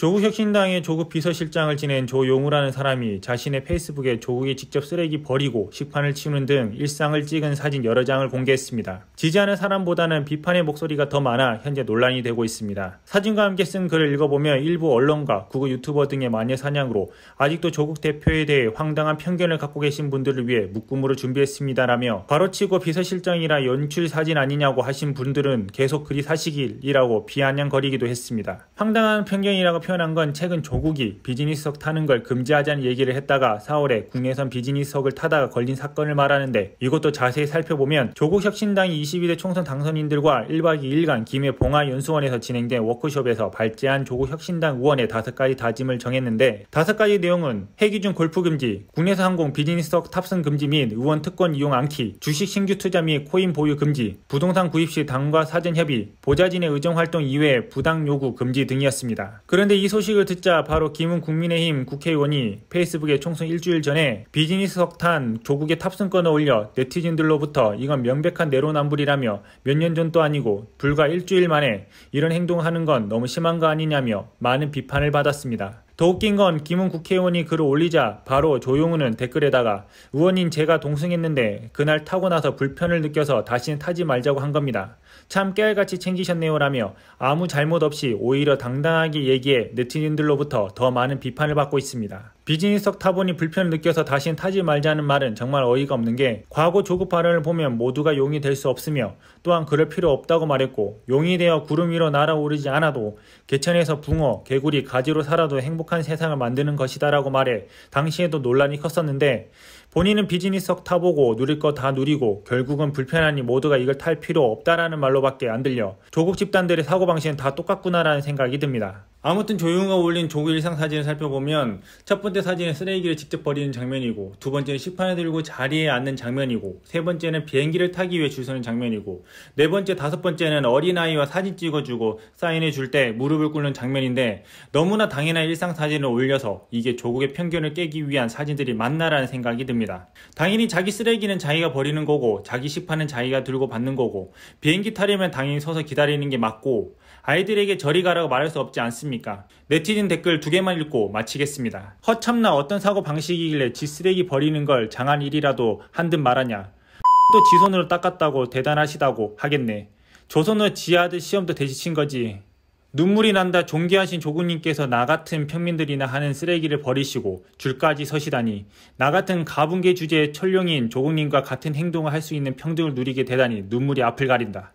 조국 혁신당의 조국 비서실장을 지낸 조용우라는 사람이 자신의 페이스북에 조국이 직접 쓰레기 버리고 식판을 치우는 등 일상을 찍은 사진 여러 장을 공개했습니다. 지지하는 사람보다는 비판의 목소리가 더 많아 현재 논란이 되고 있습니다. 사진과 함께 쓴 글을 읽어보면 일부 언론과 구글 유튜버 등의 마녀 사냥으로 아직도 조국 대표에 대해 황당한 편견을 갖고 계신 분들을 위해 묶음으로 준비했습니다라며 바로치고 비서실장이라 연출 사진 아니냐고 하신 분들은 계속 그리 사시길이라고 비아냥거리기도 했습니다. 황당한 편견이라고 표현한 건 최근 조국이 비즈니스석 타는 걸 금지하자는 얘기를 했다가 4월에 국내선 비즈니스석을 타다가 걸린 사건을 말하는데 이것도 자세히 살펴보면 조국 혁신당이 22대 총선 당선인들과 1박 2일간 김해 봉화 연수원에서 진행된 워크숍에서 발제한 조국 혁신당 의원의 다섯 가지 다짐을 정했는데 다섯 가지 내용은 해기준 골프 금지, 국내선 항공 비즈니스석 탑승 금지 및 의원 특권 이용 안기, 주식 신규 투자 및 코인 보유 금지, 부동산 구입 시 당과 사전 협의, 보좌진의 의정 활동 이외에 부당 요구 금지 등이었습니다. 그런데 이 소식을 듣자 바로 김은 국민의힘 국회의원이 페이스북에 총선 일주일 전에 비즈니스 석탄 조국의 탑승권을 올려 네티즌들로부터 이건 명백한 내로남불이라며 몇 년 전도 아니고 불과 일주일 만에 이런 행동하는 건 너무 심한 거 아니냐며 많은 비판을 받았습니다. 더 웃긴 건 김은 국회의원이 글을 올리자 바로 조용우는 댓글에다가 의원님 제가 동승했는데 그날 타고 나서 불편을 느껴서 다시는 타지 말자고 한 겁니다. 참 깨알같이 챙기셨네요라며 아무 잘못 없이 오히려 당당하게 얘기해 네티즌들로부터 더 많은 비판을 받고 있습니다. 비즈니스석 타보니 불편을 느껴서 다신 타지 말자는 말은 정말 어이가 없는 게 과거 조급 발언을 보면 모두가 용이 될 수 없으며 또한 그럴 필요 없다고 말했고 용이 되어 구름 위로 날아오르지 않아도 개천에서 붕어, 개구리, 가지로 살아도 행복한 세상을 만드는 것이다라고 말해 당시에도 논란이 컸었는데 본인은 비즈니스 석 타보고 누릴 거 다 누리고 결국은 불편하니 모두가 이걸 탈 필요 없다라는 말로밖에 안 들려 조국 집단들의 사고방식은 다 똑같구나라는 생각이 듭니다. 아무튼 조용호가 올린 조국 일상 사진을 살펴보면 첫 번째 사진은 쓰레기를 직접 버리는 장면이고 두 번째는 식판에 들고 자리에 앉는 장면이고 세 번째는 비행기를 타기 위해 줄 서는 장면이고 네 번째 다섯 번째는 어린아이와 사진 찍어주고 사인해 줄 때 무릎을 꿇는 장면인데 너무나 당연한 일상 사진을 올려서 이게 조국의 편견을 깨기 위한 사진들이 맞나라는 생각이 듭니다. 됩니다. 당연히 자기 쓰레기는 자기가 버리는 거고 자기 식판은 자기가 들고 받는 거고 비행기 타려면 당연히 서서 기다리는 게 맞고 아이들에게 저리 가라고 말할 수 없지 않습니까? 네티즌 댓글 두 개만 읽고 마치겠습니다. 허참나 어떤 사고 방식이길래 지 쓰레기 버리는 걸 장한 일이라도 한 듯 말하냐 또 지손으로 닦았다고 대단하시다고 하겠네. 조선으로 지하들 시험도 대신 친 거지. 눈물이 난다 존귀하신 조국님께서 나 같은 평민들이나 하는 쓰레기를 버리시고 줄까지 서시다니 나 같은 가분개 주제의 철룡인 조국님과 같은 행동을 할 수 있는 평등을 누리게 되다니 눈물이 앞을 가린다.